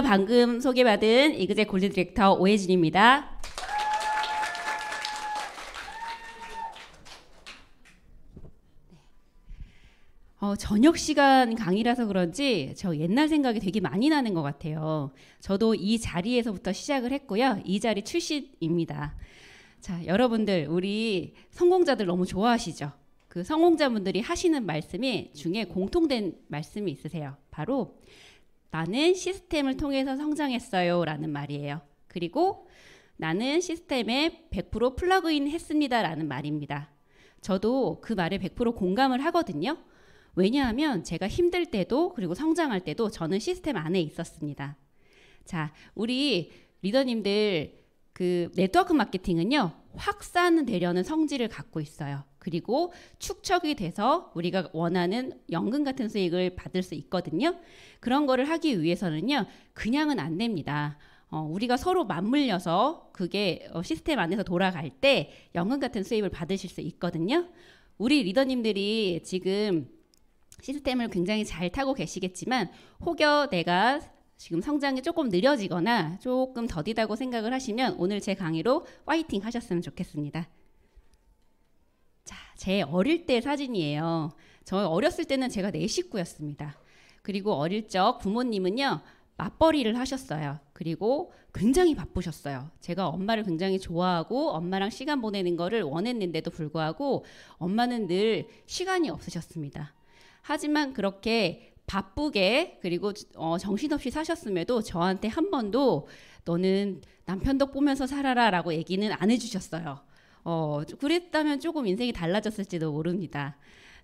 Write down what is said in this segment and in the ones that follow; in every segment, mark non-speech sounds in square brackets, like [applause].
방금 소개받은 이그제 골드 디렉터 오혜진입니다. 어, 저녁 시간 강의라서 그런지 저 옛날 생각이 되게 많이 나는 것 같아요. 저도 이 자리에서부터 시작을 했고요. 이 자리 출신입니다. 자, 여러분들, 우리 성공자들 너무 좋아하시죠? 그 성공자분들이 하시는 말씀이 중에 공통된 말씀이 있으세요. 바로 나는 시스템을 통해서 성장했어요. 라는 말이에요. 그리고 나는 시스템에 100% 플러그인 했습니다. 라는 말입니다. 저도 그 말에 100% 공감을 하거든요. 왜냐하면 제가 힘들 때도 그리고 성장할 때도 저는 시스템 안에 있었습니다. 자, 우리 리더님들 그 네트워크 마케팅은요, 확산되려는 성질을 갖고 있어요. 그리고 축적이 돼서 우리가 원하는 연금 같은 수익을 받을 수 있거든요. 그런 거를 하기 위해서는요, 그냥은 안 됩니다. 어, 우리가 서로 맞물려서 그게 어, 시스템 안에서 돌아갈 때 연금 같은 수입을 받으실 수 있거든요. 우리 리더님들이 지금 시스템을 굉장히 잘 타고 계시겠지만 혹여 내가 지금 성장이 조금 느려지거나 조금 더디다고 생각을 하시면 오늘 제 강의로 화이팅 하셨으면 좋겠습니다. 제 어릴 때 사진이에요. 저 어렸을 때는 제가 네 식구였습니다. 그리고 어릴 적 부모님은요, 맞벌이를 하셨어요. 그리고 굉장히 바쁘셨어요. 제가 엄마를 굉장히 좋아하고 엄마랑 시간 보내는 거를 원했는데도 불구하고 엄마는 늘 시간이 없으셨습니다. 하지만 그렇게 바쁘게 그리고 어, 정신없이 사셨음에도 저한테 한 번도 너는 남편 덕 보면서 살아라 라고 얘기는 안 해주셨어요. 어, 그랬다면 조금 인생이 달라졌을지도 모릅니다.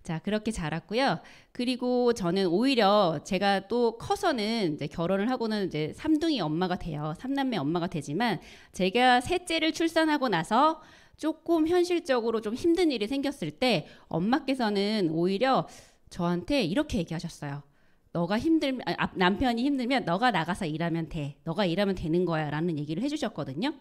자, 그렇게 자랐고요. 그리고 저는 오히려 제가 또 커서는 이제 결혼을 하고는 이제 삼둥이 엄마가 돼요. 삼남매 엄마가 되지만 제가 셋째를 출산하고 나서 조금 현실적으로 좀 힘든 일이 생겼을 때 엄마께서는 오히려 저한테 이렇게 얘기하셨어요. 너가 힘들면 아, 아, 남편이 힘들면 너가 나가서 일하면 돼. 너가 일하면 되는 거야라는 얘기를 해주셨거든요.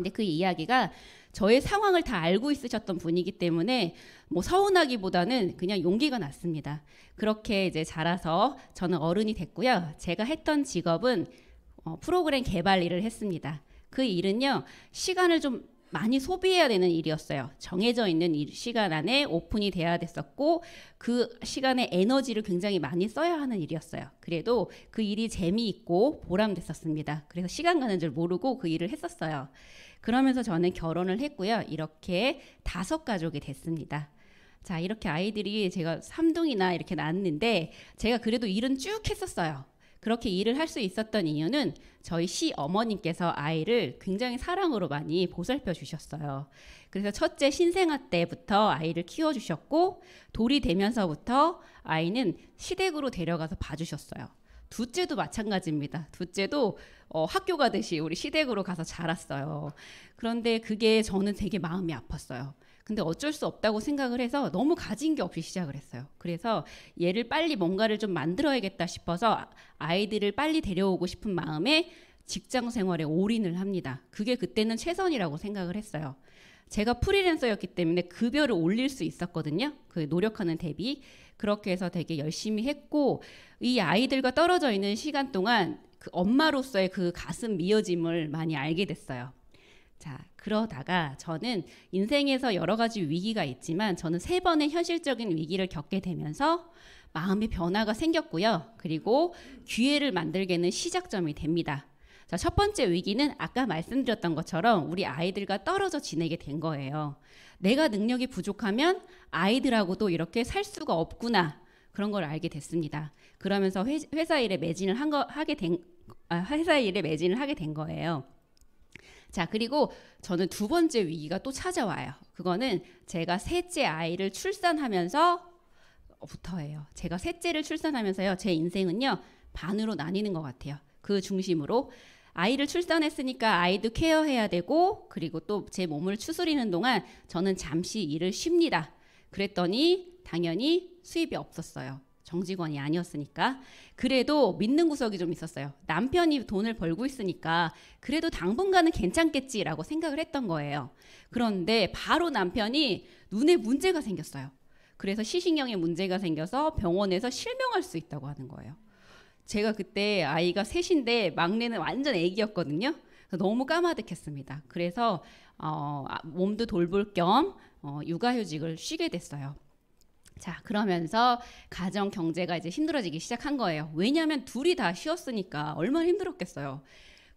근데 그 이야기가 저의 상황을 다 알고 있으셨던 분이기 때문에 뭐 서운하기보다는 그냥 용기가 났습니다. 그렇게 이제 자라서 저는 어른이 됐고요. 제가 했던 직업은 어, 프로그램 개발 일을 했습니다. 그 일은요, 시간을 좀 많이 소비해야 되는 일이었어요. 정해져 있는 일, 시간 안에 오픈이 돼야 됐었고 그 시간에 에너지를 굉장히 많이 써야 하는 일이었어요. 그래도 그 일이 재미있고 보람됐었습니다. 그래서 시간 가는 줄 모르고 그 일을 했었어요. 그러면서 저는 결혼을 했고요. 이렇게 다섯 가족이 됐습니다. 자, 이렇게 아이들이 제가 삼둥이나 이렇게 낳았는데 제가 그래도 일은 쭉 했었어요. 그렇게 일을 할 수 있었던 이유는 저희 시어머님께서 아이를 굉장히 사랑으로 많이 보살펴 주셨어요. 그래서 첫째 신생아 때부터 아이를 키워 주셨고 돌이 되면서부터 아이는 시댁으로 데려가서 봐 주셨어요. 둘째도 마찬가지입니다. 둘째도 어, 학교 가듯이 우리 시댁으로 가서 자랐어요. 그런데 그게 저는 되게 마음이 아팠어요. 근데 어쩔 수 없다고 생각을 해서 너무 가진 게 없이 시작을 했어요. 그래서 얘를 빨리 뭔가를 좀 만들어야겠다 싶어서 아, 아이들을 빨리 데려오고 싶은 마음에 직장 생활에 올인을 합니다. 그게 그때는 최선이라고 생각을 했어요. 제가 프리랜서였기 때문에 급여를 올릴 수 있었거든요. 그 노력하는 대비. 그렇게 해서 되게 열심히 했고 이 아이들과 떨어져 있는 시간 동안 그 엄마로서의 그 가슴 미어짐을 많이 알게 됐어요. 자, 그러다가 저는 인생에서 여러 가지 위기가 있지만 저는 세 번의 현실적인 위기를 겪게 되면서 마음의 변화가 생겼고요. 그리고 기회를 만들게는 시작점이 됩니다. 자, 첫 번째 위기는 아까 말씀드렸던 것처럼 우리 아이들과 떨어져 지내게 된 거예요. 내가 능력이 부족하면 아이들하고도 이렇게 살 수가 없구나. 그런 걸 알게 됐습니다. 그러면서 회, 회사 일에 매진을 한 거, 하게 된, 아, 회사 일에 매진을 하게 된 거예요. 자, 그리고 저는 두 번째 위기가 또 찾아와요. 그거는 제가 셋째 아이를 출산하면서 부터예요. 제가 셋째를 출산하면서요. 제 인생은요. 반으로 나뉘는 것 같아요. 그 중심으로 아이를 출산했으니까 아이도 케어해야 되고 그리고 또 제 몸을 추스리는 동안 저는 잠시 일을 쉽니다. 그랬더니 당연히 수입이 없었어요. 정직원이 아니었으니까 그래도 믿는 구석이 좀 있었어요. 남편이 돈을 벌고 있으니까 그래도 당분간은 괜찮겠지라고 생각을 했던 거예요. 그런데 바로 남편이 눈에 문제가 생겼어요. 그래서 시신경에 문제가 생겨서 병원에서 실명할 수 있다고 하는 거예요. 제가 그때 아이가 셋인데 막내는 완전 애기였거든요. 너무 까마득했습니다. 그래서 어, 아, 몸도 돌볼 겸 어, 육아휴직을 쉬게 됐어요. 자, 그러면서 가정 경제가 이제 힘들어지기 시작한 거예요. 왜냐하면 둘이 다 쉬었으니까 얼마나 힘들었겠어요.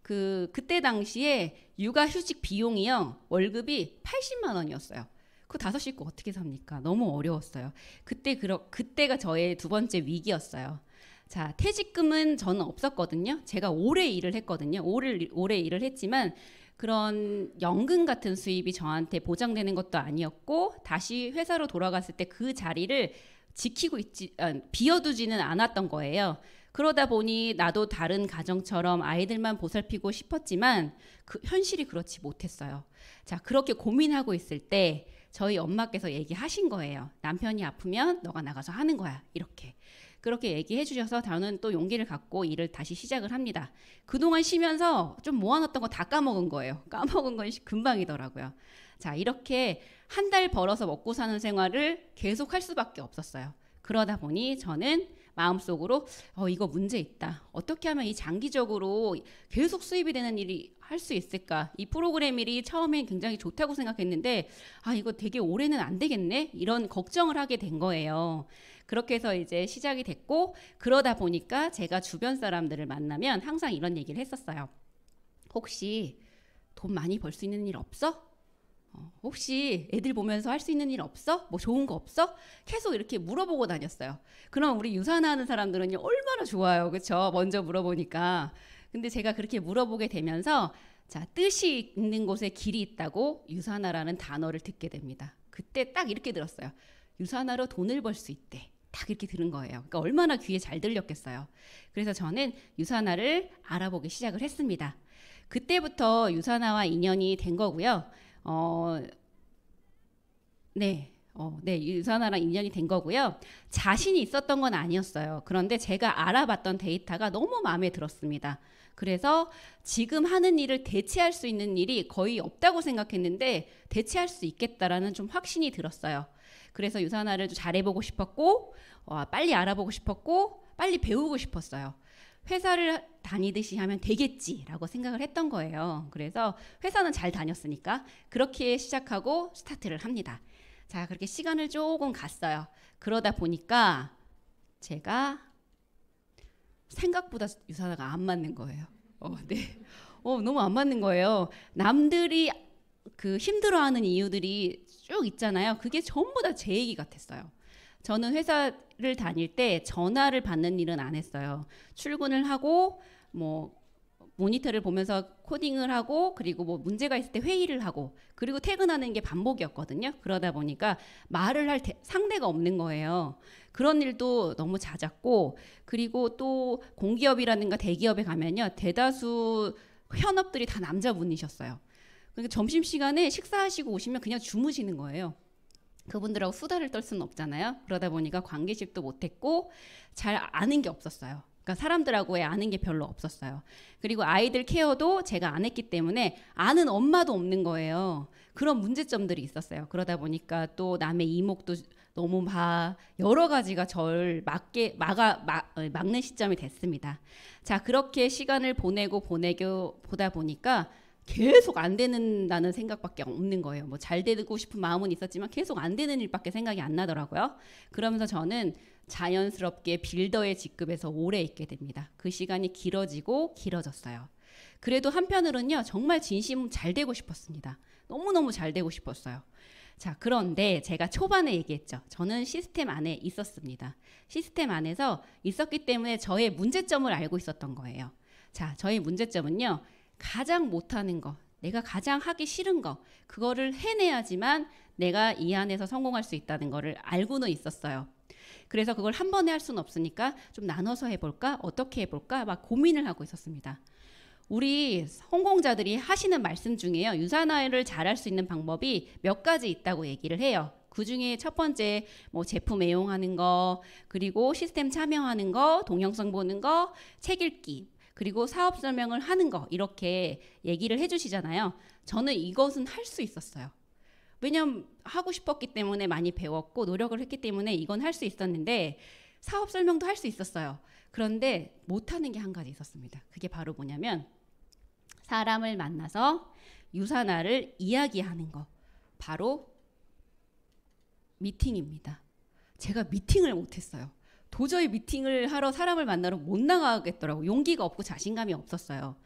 그 그때 당시에 육아휴직 비용이요 월급이 80만 원이었어요. 그 다섯 식구 어떻게 삽니까? 너무 어려웠어요. 그때 그러 그때가 저의 두 번째 위기였어요. 자, 퇴직금은 저는 없었거든요. 제가 오래 일을 했거든요. 오래, 오래 일을 했지만 그런 연금 같은 수입이 저한테 보장되는 것도 아니었고 다시 회사로 돌아갔을 때 그 자리를 지키고 있지 아, 비워두지는 않았던 거예요. 그러다 보니 나도 다른 가정처럼 아이들만 보살피고 싶었지만 그 현실이 그렇지 못했어요. 자, 그렇게 고민하고 있을 때 저희 엄마께서 얘기하신 거예요. 남편이 아프면 너가 나가서 하는 거야. 이렇게. 그렇게 얘기해 주셔서 저는 또 용기를 갖고 일을 다시 시작을 합니다. 그동안 쉬면서 좀 모아놨던 거 다 까먹은 거예요. [laughs] 까먹은 건 금방이더라고요. 자, 이렇게 한 달 벌어서 먹고 사는 생활을 계속 할 수밖에 없었어요. 그러다 보니 저는 마음속으로 어 이거 문제 있다. 어떻게 하면 이 장기적으로 계속 수입이 되는 일이 할 수 있을까? 이 프로그램 일이 처음엔 굉장히 좋다고 생각했는데 아 이거 되게 오래는 안 되겠네. 이런 걱정을 하게 된 거예요. 그렇게 해서 이제 시작이 됐고 그러다 보니까 제가 주변 사람들을 만나면 항상 이런 얘기를 했었어요. 혹시 돈 많이 벌 수 있는 일 없어? 어, 혹시 애들 보면서 할 수 있는 일 없어? 뭐 좋은 거 없어? 계속 이렇게 물어보고 다녔어요. 그럼 우리 유산하는 사람들은 얼마나 좋아요. 그쵸? 먼저 물어보니까. 근데 제가 그렇게 물어보게 되면서, 자, 뜻이 있는 곳에 길이 있다고 유산하라는 단어를 듣게 됩니다. 그때 딱 이렇게 들었어요. 유산하로 돈을 벌 수 있대. 다 그렇게 들은 거예요. 그러니까 얼마나 귀에 잘 들렸겠어요. 그래서 저는 유산화를 알아보기 시작을 했습니다. 그때부터 유산화와 인연이 된 거고요. 어, 네. 어, 네, 유산화랑 인연이 된 거고요. 자신이 있었던 건 아니었어요. 그런데 제가 알아봤던 데이터가 너무 마음에 들었습니다. 그래서 지금 하는 일을 대체할 수 있는 일이 거의 없다고 생각했는데 대체할 수 있겠다라는 좀 확신이 들었어요. 그래서 유산화를 잘해보고 싶었고 와, 어, 빨리 알아보고 싶었고 빨리 배우고 싶었어요. 회사를 다니듯이 하면 되겠지라고 생각을 했던 거예요. 그래서 회사는 잘 다녔으니까 그렇게 시작하고 스타트를 합니다. 자, 그렇게 시간을 조금 갔어요. 그러다 보니까 제가 생각보다 유산화가 안 맞는 거예요. 어, 네. 어, 너무 안 맞는 거예요. 남들이 그 힘들어하는 이유들이 쭉 있잖아요. 그게 전부 다 제 얘기 같았어요. 저는 회사를 다닐 때 전화를 받는 일은 안 했어요. 출근을 하고 뭐 모니터를 보면서 코딩을 하고 그리고 뭐 문제가 있을 때 회의를 하고 그리고 퇴근하는 게 반복이었거든요. 그러다 보니까 말을 할 대, 상대가 없는 거예요. 그런 일도 너무 잦았고 그리고 또 공기업이라든가 대기업에 가면요. 대다수 현업들이 다 남자분이셨어요. 그러니까 점심 시간에 식사하시고 오시면 그냥 주무시는 거예요. 그분들하고 수다를 떨 수는 없잖아요. 그러다 보니까 관계집도 못했고 잘 아는 게 없었어요. 그러니까 사람들하고의 아는 게 별로 없었어요. 그리고 아이들 케어도 제가 안 했기 때문에 아는 엄마도 없는 거예요. 그런 문제점들이 있었어요. 그러다 보니까 또 남의 이목도 너무 봐 여러 가지가 절 막게 막아 막, 어, 막는 시점이 됐습니다. 자 그렇게 시간을 보내고 보내고 보다 보니까 계속 안 되는다는 생각밖에 없는 거예요. 뭐 잘 되고 싶은 마음은 있었지만 계속 안 되는 일밖에 생각이 안 나더라고요. 그러면서 저는 자연스럽게 빌더의 직급에서 오래 있게 됩니다. 그 시간이 길어지고 길어졌어요. 그래도 한편으로는요, 정말 진심 잘 되고 싶었습니다. 너무너무 잘 되고 싶었어요. 자, 그런데 제가 초반에 얘기했죠. 저는 시스템 안에 있었습니다. 시스템 안에서 있었기 때문에 저의 문제점을 알고 있었던 거예요. 자, 저의 문제점은요. 가장 못하는 거, 내가 가장 하기 싫은 거, 그거를 해내야지만 내가 이 안에서 성공할 수 있다는 거를 알고는 있었어요. 그래서 그걸 한 번에 할 수는 없으니까 좀 나눠서 해볼까? 어떻게 해볼까? 막 고민을 하고 있었습니다. 우리 성공자들이 하시는 말씀 중에요. 유산화를 잘할 수 있는 방법이 몇 가지 있다고 얘기를 해요. 그 중에 첫 번째 뭐 제품 애용하는 거, 그리고 시스템 참여하는 거, 동영상 보는 거, 책 읽기, 그리고 사업 설명을 하는 거 이렇게 얘기를 해주시잖아요. 저는 이것은 할 수 있었어요. 왜냐면 하고 싶었기 때문에 많이 배웠고 노력을 했기 때문에 이건 할 수 있었는데 사업 설명도 할 수 있었어요. 그런데 못하는 게 한 가지 있었습니다. 그게 바로 뭐냐면 사람을 만나서 유산화를 이야기하는 거. 바로 미팅입니다. 제가 미팅을 못했어요. 도저히 미팅을 하러 사람을 만나러 못 나가겠더라고. 용기가 없고 자신감이 없었어요.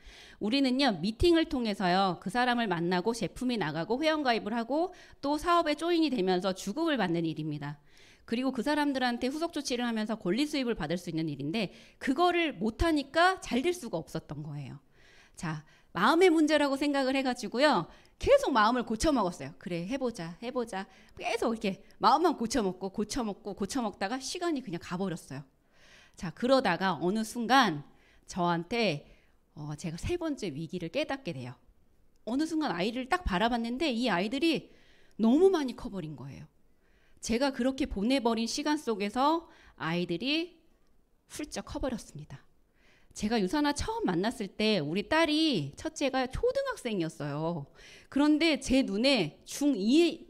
우리는요, 미팅을 통해서요, 그 사람을 만나고 제품이 나가고 회원가입을 하고 또 사업에 조인이 되면서 주급을 받는 일입니다. 그리고 그 사람들한테 후속 조치를 하면서 권리 수입을 받을 수 있는 일인데, 그거를 못하니까 잘 될 수가 없었던 거예요. 자, 마음의 문제라고 생각을 해가지고요. 계속 마음을 고쳐먹었어요. 그래, 해보자, 해보자. 계속 이렇게 마음만 고쳐먹고, 고쳐먹고, 고쳐먹다가 시간이 그냥 가버렸어요. 자, 그러다가 어느 순간 저한테 어, 제가 세 번째 위기를 깨닫게 돼요. 어느 순간 아이를 딱 바라봤는데 이 아이들이 너무 많이 커버린 거예요. 제가 그렇게 보내버린 시간 속에서 아이들이 훌쩍 커버렸습니다. 제가 유산아 처음 만났을 때 우리 딸이 첫째가 초등학생이었어요. 그런데 제 눈에 중 2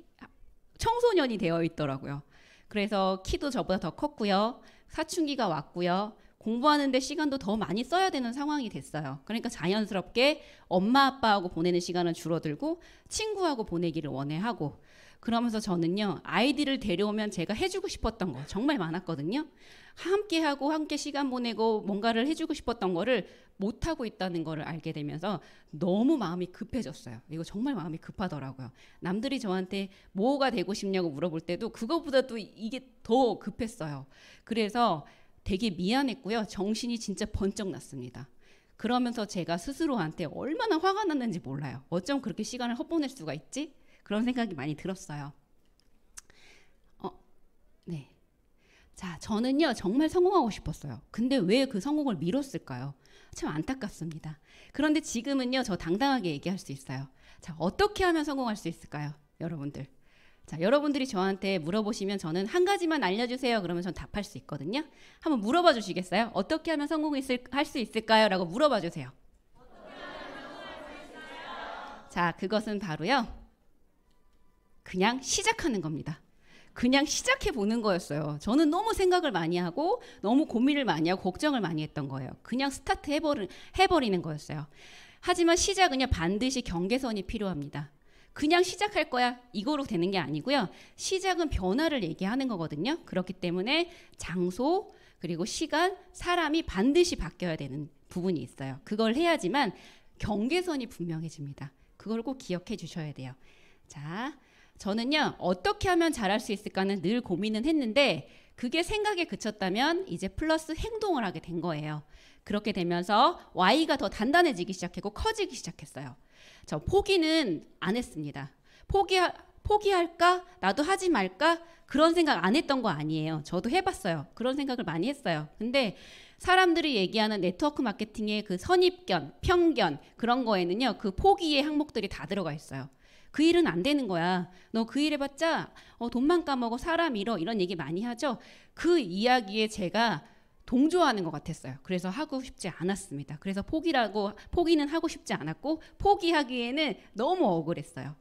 청소년이 되어 있더라고요. 그래서 키도 저보다 더 컸고요. 사춘기가 왔고요. 공부하는데 시간도 더 많이 써야 되는 상황이 됐어요. 그러니까 자연스럽게 엄마 아빠하고 보내는 시간은 줄어들고 친구하고 보내기를 원해 하고 그러면서 저는요 아이들을 데려오면 제가 해주고 싶었던 거 정말 많았거든요. 함께 하고 함께 시간 보내고 뭔가를 해주고 싶었던 거를 못 하고 있다는 거를 알게 되면서 너무 마음이 급해졌어요. 이거 정말 마음이 급하더라고요. 남들이 저한테 뭐가 되고 싶냐고 물어볼 때도 그거보다도 이게 더 급했어요. 그래서 되게 미안했고요. 정신이 진짜 번쩍 났습니다. 그러면서 제가 스스로한테 얼마나 화가 났는지 몰라요. 어쩜 그렇게 시간을 헛보낼 수가 있지? 그런 생각이 많이 들었어요. 어, 네. 자, 저는요, 정말 성공하고 싶었어요. 근데 왜 그 성공을 미뤘을까요? 참 안타깝습니다. 그런데 지금은요, 저 당당하게 얘기할 수 있어요. 자, 어떻게 하면 성공할 수 있을까요? 여러분들. 자, 여러분들이 저한테 물어보시면 저는 한 가지만 알려주세요. 그러면 전 답할 수 있거든요. 한번 물어봐 주시겠어요? 어떻게 하면 성공할 수 있을까요? 라고 물어봐 주세요. 자, 그것은 바로요. 그냥 시작하는 겁니다. 그냥 시작해 보는 거였어요. 저는 너무 생각을 많이 하고 너무 고민을 많이 하고 걱정을 많이 했던 거예요. 그냥 스타트 해버리, 해버리는 거였어요. 하지만 시작은 반드시 경계선이 필요합니다. 그냥 시작할 거야 이거로 되는 게 아니고요. 시작은 변화를 얘기하는 거거든요. 그렇기 때문에 장소 그리고 시간 사람이 반드시 바뀌어야 되는 부분이 있어요. 그걸 해야지만 경계선이 분명해집니다. 그걸 꼭 기억해 주셔야 돼요. 자, 저는요, 어떻게 하면 잘할 수 있을까는 늘 고민은 했는데, 그게 생각에 그쳤다면 이제 플러스 행동을 하게 된 거예요. 그렇게 되면서 Y가 더 단단해지기 시작했고 커지기 시작했어요. 저 포기는 안 했습니다. 포기 포기할까? 나도 하지 말까? 그런 생각 안 했던 거 아니에요. 저도 해봤어요. 그런 생각을 많이 했어요. 근데 사람들이 얘기하는 네트워크 마케팅의 그 선입견, 편견 그런 거에는요 그 포기의 항목들이 다 들어가 있어요. 그 일은 안 되는 거야. 너 그일 해봤자 어, 돈만 까먹어 사람 잃어 이런 얘기 많이 하죠. 그 이야기에 제가 동조하는 것 같았어요. 그래서 하고 싶지 않았습니다. 그래서 포기라고 포기는 하고 싶지 않았고 포기하기에는 너무 억울했어요.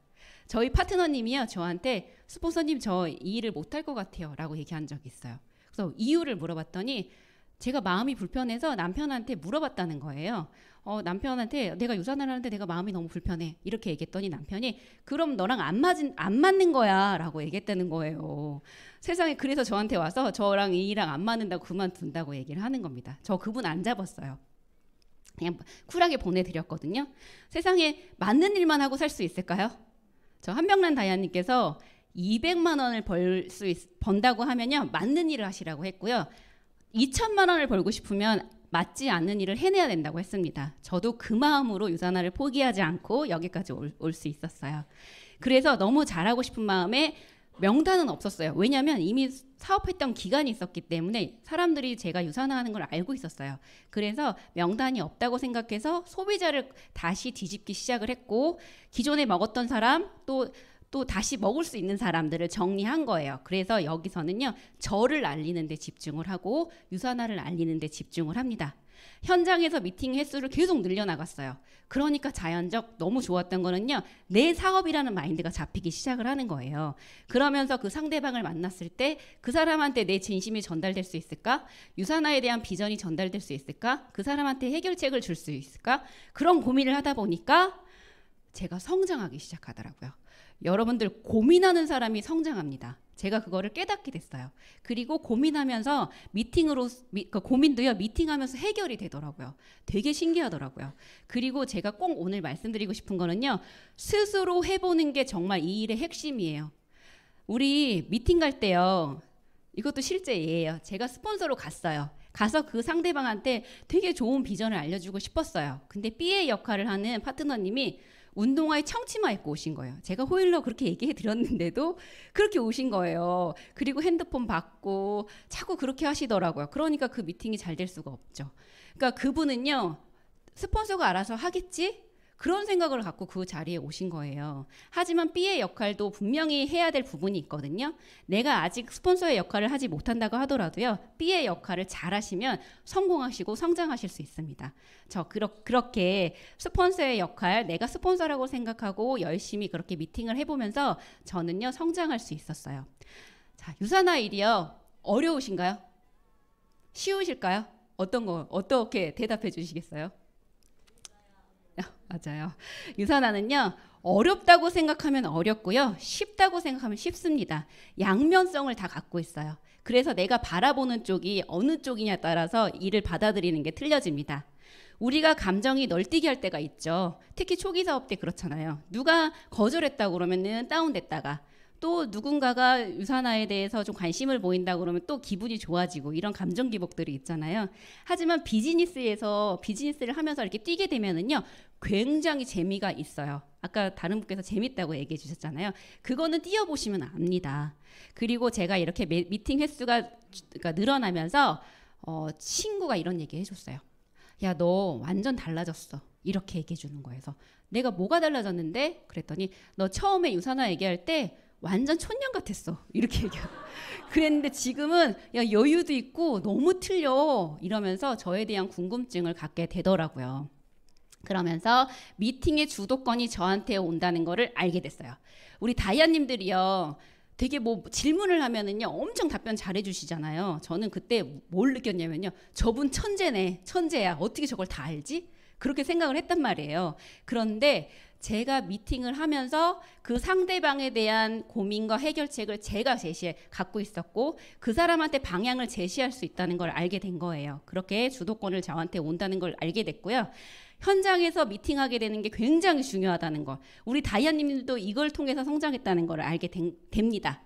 저희 파트너님이요 저한테 스폰서님 저 이 일을 못할 것 같아요라고 얘기한 적이 있어요. 그래서 이유를 물어봤더니 제가 마음이 불편해서 남편한테 물어봤다는 거예요. 어, 남편한테 내가 유산을 하는데 내가 마음이 너무 불편해 이렇게 얘기했더니 남편이 그럼 너랑 안 맞은 안 맞는 거야라고 얘기했다는 거예요. 세상에 그래서 저한테 와서 저랑 이랑안 맞는다고 그만둔다고 얘기를 하는 겁니다. 저 그분 안 잡았어요. 그냥 쿨하게 보내드렸거든요. 세상에 맞는 일만 하고 살 수 있을까요? 저 한병란 다이아님께서 200만 원을 벌 수 번다고 하면요 맞는 일을 하시라고 했고요. 2천만 원을 벌고 싶으면 맞지 않는 일을 해내야 된다고 했습니다. 저도 그 마음으로 유산화를 포기하지 않고 여기까지 올 수 있었어요. 그래서 너무 잘하고 싶은 마음에 명단은 없었어요. 왜냐하면 이미 사업했던 기간이 있었기 때문에 사람들이 제가 유산화하는 걸 알고 있었어요. 그래서 명단이 없다고 생각해서 소비자를 다시 뒤집기 시작을 했고 기존에 먹었던 사람 또또 다시 먹을 수 있는 사람들을 정리한 거예요. 그래서 여기서는요, 저를 알리는 데 집중을 하고 유산화를 알리는 데 집중을 합니다. 현장에서 미팅 횟수를 계속 늘려나갔어요. 그러니까 자연적 너무 좋았던 거는요, 내 사업이라는 마인드가 잡히기 시작을 하는 거예요. 그러면서 그 상대방을 만났을 때 그 사람한테 내 진심이 전달될 수 있을까? 유산화에 대한 비전이 전달될 수 있을까? 그 사람한테 해결책을 줄 수 있을까? 그런 고민을 하다 보니까 제가 성장하기 시작하더라고요. 여러분들 고민하는 사람이 성장합니다. 제가 그거를 깨닫게 됐어요. 그리고 고민하면서 미팅으로 미, 그 고민도요 미팅하면서 해결이 되더라고요. 되게 신기하더라고요. 그리고 제가 꼭 오늘 말씀드리고 싶은 거는요 스스로 해보는 게 정말 이 일의 핵심이에요. 우리 미팅 갈 때요 이것도 실제 예예요. 제가 스폰서로 갔어요. 가서 그 상대방한테 되게 좋은 비전을 알려주고 싶었어요. 근데 B의 역할을 하는 파트너님이 운동화에 청치마 입고 오신 거예요. 제가 호일러 그렇게 얘기해 드렸는데도 그렇게 오신 거예요. 그리고 핸드폰 받고 자꾸 그렇게 하시더라고요. 그러니까 그 미팅이 잘 될 수가 없죠. 그러니까 그분은요 스폰서가 알아서 하겠지 그런 생각을 갖고 그 자리에 오신 거예요. 하지만 B의 역할도 분명히 해야 될 부분이 있거든요. 내가 아직 스폰서의 역할을 하지 못한다고 하더라도요. B의 역할을 잘 하시면 성공하시고 성장하실 수 있습니다. 저 그러, 그렇게 스폰서의 역할, 내가 스폰서라고 생각하고 열심히 그렇게 미팅을 해보면서 저는요, 성장할 수 있었어요. 자, 유산화 일이요. 어려우신가요? 쉬우실까요? 어떤 거, 어떻게 대답해 주시겠어요? 맞아요. 유산화는요. 어렵다고 생각하면 어렵고요. 쉽다고 생각하면 쉽습니다. 양면성을 다 갖고 있어요. 그래서 내가 바라보는 쪽이 어느 쪽이냐 에 따라서 일을 받아들이는 게 틀려집니다. 우리가 감정이 널뛰기 할 때가 있죠. 특히 초기 사업 때 그렇잖아요. 누가 거절했다고 그러면은 다운됐다가 또 누군가가 유산화에 대해서 좀 관심을 보인다 그러면 또 기분이 좋아지고 이런 감정 기복들이 있잖아요. 하지만 비즈니스에서 비즈니스를 하면서 이렇게 뛰게 되면은요. 굉장히 재미가 있어요. 아까 다른 분께서 재밌다고 얘기해 주셨잖아요. 그거는 뛰어보시면 압니다. 그리고 제가 이렇게 미팅 횟수가 그러니까 늘어나면서 어, 친구가 이런 얘기 해줬어요. 야, 너 완전 달라졌어. 이렇게 얘기해 주는 거예요. 그래서 내가 뭐가 달라졌는데? 그랬더니 너 처음에 유산화 얘기할 때 완전 천년 같았어. 이렇게 얘기해. [laughs] 그랬는데 지금은 야, 여유도 있고 너무 틀려. 이러면서 저에 대한 궁금증을 갖게 되더라고요. 그러면서 미팅의 주도권이 저한테 온다는 거를 알게 됐어요. 우리 다이아님들이요. 되게 뭐 질문을 하면은요 엄청 답변 잘해 주시잖아요. 저는 그때 뭘 느꼈냐면요. 저분 천재네. 천재야. 어떻게 저걸 다 알지? 그렇게 생각을 했단 말이에요. 그런데 제가 미팅을 하면서 그 상대방에 대한 고민과 해결책을 제가 제시해 갖고 있었고 그 사람한테 방향을 제시할 수 있다는 걸 알게 된 거예요. 그렇게 주도권을 저한테 온다는 걸 알게 됐고요. 현장에서 미팅하게 되는 게 굉장히 중요하다는 거. 우리 다이아님들도 이걸 통해서 성장했다는 걸 알게 된, 됩니다.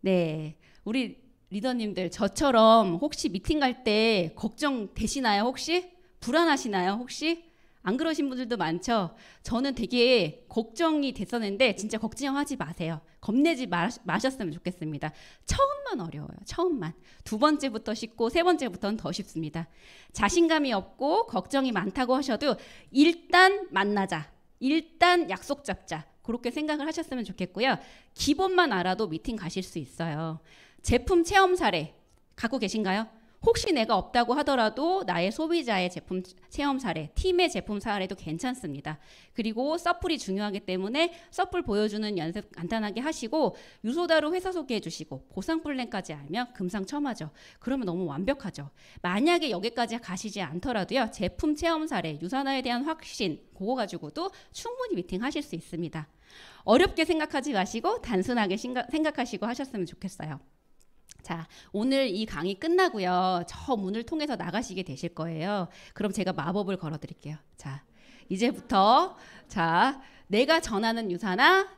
네. 우리 리더님들 저처럼 혹시 미팅 갈 때 걱정 되시나요, 혹시? 불안하시나요, 혹시? 안 그러신 분들도 많죠. 저는 되게 걱정이 됐었는데 진짜 걱정하지 마세요. 겁내지 마, 셨으면 좋겠습니다. 처음만 어려워요. 처음만. 두 번째부터 쉽고 세 번째부터는 더 쉽습니다. 자신감이 없고 걱정이 많다고 하셔도 일단 만나자. 일단 약속 잡자. 그렇게 생각을 하셨으면 좋겠고요. 기본만 알아도 미팅 가실 수 있어요. 제품 체험 사례 갖고 계신가요? 혹시 내가 없다고 하더라도 나의 소비자의 제품 체험 사례, 팀의 제품 사례도 괜찮습니다. 그리고 서플이 중요하기 때문에 서플 보여주는 연습 간단하게 하시고 유소다로 회사 소개해 주시고 보상 플랜까지 알면 금상첨화죠. 그러면 너무 완벽하죠. 만약에 여기까지 가시지 않더라도요. 제품 체험 사례, 유산화에 대한 확신 그거 가지고도 충분히 미팅 하실 수 있습니다. 어렵게 생각하지 마시고 단순하게 생각하시고 하셨으면 좋겠어요. 자, 오늘 이 강의 끝나고요. 저 문을 통해서 나가시게 되실 거예요. 그럼 제가 마법을 걸어 드릴게요. 자, 이제부터 자, 내가 전하는 유사나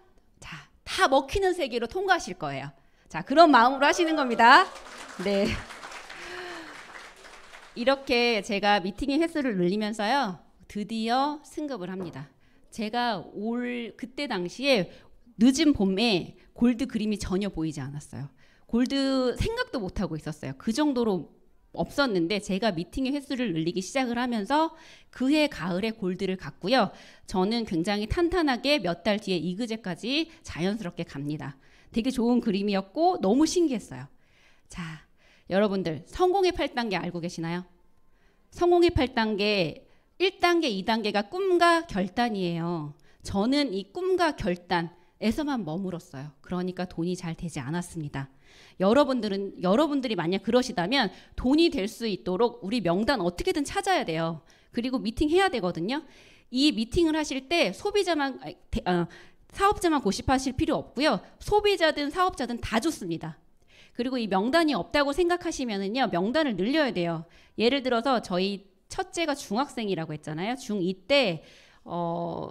자, 다 먹히는 세계로 통과하실 거예요. 자, 그런 마음으로 하시는 겁니다. 네. 이렇게 제가 미팅의 횟수를 늘리면서요. 드디어 승급을 합니다. 제가 올 그때 당시에 늦은 봄에 골드 그림이 전혀 보이지 않았어요. 골드 생각도 못 하고 있었어요. 그 정도로 없었는데 제가 미팅의 횟수를 늘리기 시작을 하면서 그해 가을에 골드를 갔고요. 저는 굉장히 탄탄하게 몇 달 뒤에 이그제까지 자연스럽게 갑니다. 되게 좋은 그림이었고 너무 신기했어요. 자, 여러분들 성공의 8단계 알고 계시나요? 성공의 8단계 1단계, 2단계가 꿈과 결단이에요. 저는 이 꿈과 결단에서만 머물었어요. 그러니까 돈이 잘 되지 않았습니다. 여러분들은 여러분들이 만약 그러시다면 돈이 될 수 있도록 우리 명단 어떻게든 찾아야 돼요. 그리고 미팅해야 되거든요. 이 미팅을 하실 때 소비자만 어, 사업자만 고집하실 필요 없고요. 소비자든 사업자든 다 좋습니다. 그리고 이 명단이 없다고 생각하시면은요. 명단을 늘려야 돼요. 예를 들어서 저희 첫째가 중학생이라고 했잖아요. 중2 때 어,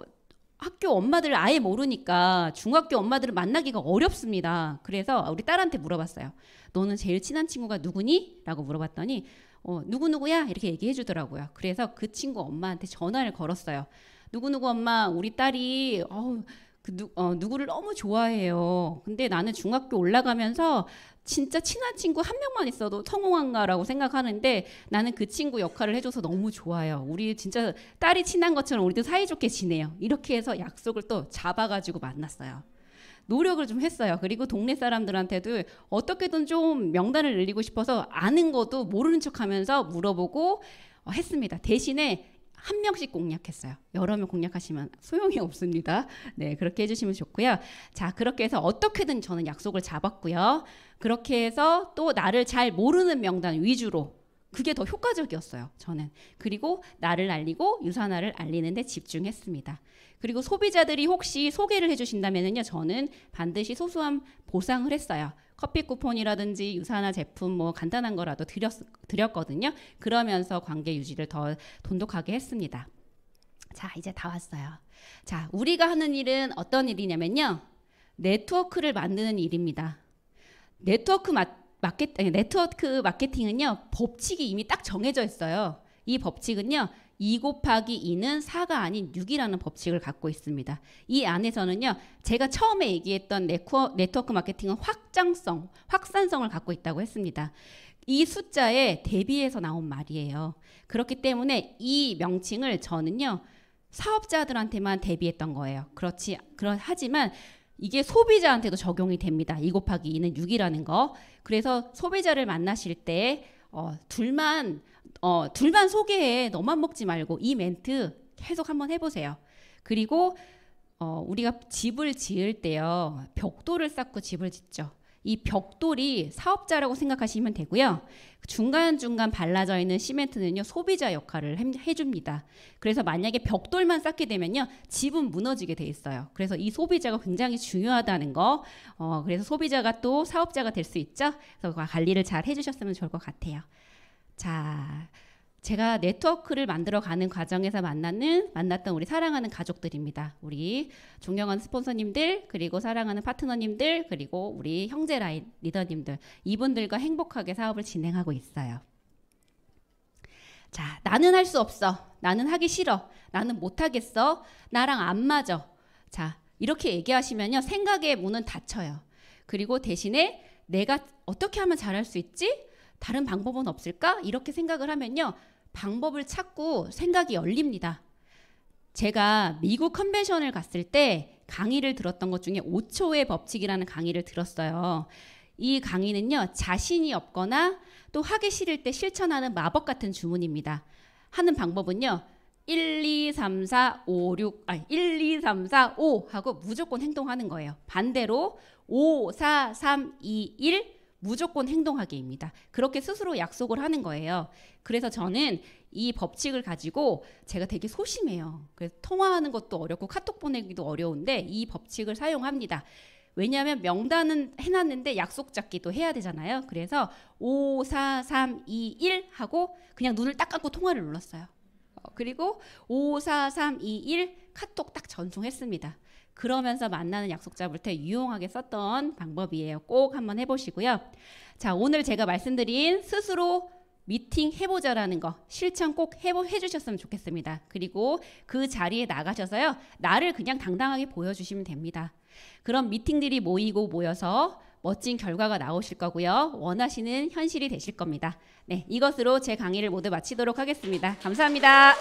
학교 엄마들을 아예 모르니까 중학교 엄마들을 만나기가 어렵습니다. 그래서 우리 딸한테 물어봤어요. 너는 제일 친한 친구가 누구니? 라고 물어봤더니 어, 누구누구야? 이렇게 얘기해 주더라고요. 그래서 그 친구 엄마한테 전화를 걸었어요. 누구누구 엄마, 우리 딸이 어우, 그 누, 어, 누구를 너무 좋아해요. 근데 나는 중학교 올라가면서 진짜 친한 친구 한 명만 있어도 성공한가라고 생각하는데 나는 그 친구 역할을 해줘서 너무 좋아요. 우리 진짜 딸이 친한 것처럼 우리도 사이좋게 지내요. 이렇게 해서 약속을 또 잡아가지고 만났어요. 노력을 좀 했어요. 그리고 동네 사람들한테도 어떻게든 좀 명단을 늘리고 싶어서 아는 것도 모르는 척 하면서 물어보고 어, 했습니다. 대신에 한 명씩 공략했어요. 여러 명 공략하시면 소용이 없습니다. 네, 그렇게 해주시면 좋고요. 자, 그렇게 해서 어떻게든 저는 약속을 잡았고요. 그렇게 해서 또 나를 잘 모르는 명단 위주로 그게 더 효과적이었어요. 저는 그리고 나를 알리고 유산화를 알리는데 집중했습니다. 그리고 소비자들이 혹시 소개를 해주신다면요, 저는 반드시 소소한 보상을 했어요. 커피 쿠폰이라든지 유사화 제품 뭐 간단한 거라도 드렸, 드렸거든요. 그러면서 관계 유지를 더 돈독하게 했습니다. 자, 이제 다 왔어요. 자, 우리가 하는 일은 어떤 일이냐면요. 네트워크를 만드는 일입니다. 네트워크 마케, 네트워크 마케팅은요, 법칙이 이미 딱 정해져 있어요. 이 법칙은요, 2 곱하기 2는 4가 아닌 6이라는 법칙을 갖고 있습니다. 이 안에서는요. 제가 처음에 얘기했던 네트워, 네트워크 마케팅은 확장성, 확산성을 갖고 있다고 했습니다. 이 숫자에 대비해서 나온 말이에요. 그렇기 때문에 이 명칭을 저는요. 사업자들한테만 대비했던 거예요. 그렇지 그런 하지만 이게 소비자한테도 적용이 됩니다. 2 곱하기 2는 6이라는 거. 그래서 소비자를 만나실 때 어, 둘만 어, 둘만 소개해 너만 먹지 말고 이 멘트 계속 한번 해보세요. 그리고 어, 우리가 집을 지을 때요 벽돌을 쌓고 집을 짓죠. 이 벽돌이 사업자라고 생각하시면 되고요. 중간중간 발라져 있는 시멘트는요, 소비자 역할을 해줍니다. 그래서 만약에 벽돌만 쌓게 되면요, 집은 무너지게 돼 있어요. 그래서 이 소비자가 굉장히 중요하다는 거, 어, 그래서 소비자가 또 사업자가 될 수 있죠. 그래서 관리를 잘 해주셨으면 좋을 것 같아요. 자, 제가 네트워크를 만들어가는 과정에서 만나는 만났던 우리 사랑하는 가족들입니다. 우리 존경하는 스폰서님들 그리고 사랑하는 파트너님들 그리고 우리 형제 라인 리더님들 이분들과 행복하게 사업을 진행하고 있어요. 자, 나는 할 수 없어. 나는 하기 싫어. 나는 못 하겠어. 나랑 안 맞아. 자, 이렇게 얘기하시면요. 생각의 문은 닫혀요. 그리고 대신에 내가 어떻게 하면 잘할 수 있지? 다른 방법은 없을까? 이렇게 생각을 하면요. 방법을 찾고 생각이 열립니다. 제가 미국 컨벤션을 갔을 때 강의를 들었던 것 중에 5초의 법칙이라는 강의를 들었어요. 이 강의는요, 자신이 없거나 또 하기 싫을 때 실천하는 마법 같은 주문입니다. 하는 방법은요, 1, 2, 3, 4, 5, 6, 아 1, 2, 3, 4, 5 하고 무조건 행동하는 거예요. 반대로 5, 4, 3, 2, 1 무조건 행동하기입니다. 그렇게 스스로 약속을 하는 거예요. 그래서 저는 이 법칙을 가지고 제가 되게 소심해요. 그래서 통화하는 것도 어렵고 카톡 보내기도 어려운데 이 법칙을 사용합니다. 왜냐하면 명단은 해놨는데 약속 잡기도 해야 되잖아요. 그래서 5, 4, 3, 2, 1 하고 그냥 눈을 딱 감고 통화를 눌렀어요. 그리고 5, 4, 3, 2, 1 카톡 딱 전송했습니다. 그러면서 만나는 약속 잡을 때 유용하게 썼던 방법이에요. 꼭 한번 해보시고요. 자, 오늘 제가 말씀드린 스스로 미팅 해보자라는 거 실천 꼭 해보, 해주셨으면 좋겠습니다. 그리고 그 자리에 나가셔서요. 나를 그냥 당당하게 보여주시면 됩니다. 그럼 미팅들이 모이고 모여서 멋진 결과가 나오실 거고요. 원하시는 현실이 되실 겁니다. 네, 이것으로 제 강의를 모두 마치도록 하겠습니다. 감사합니다.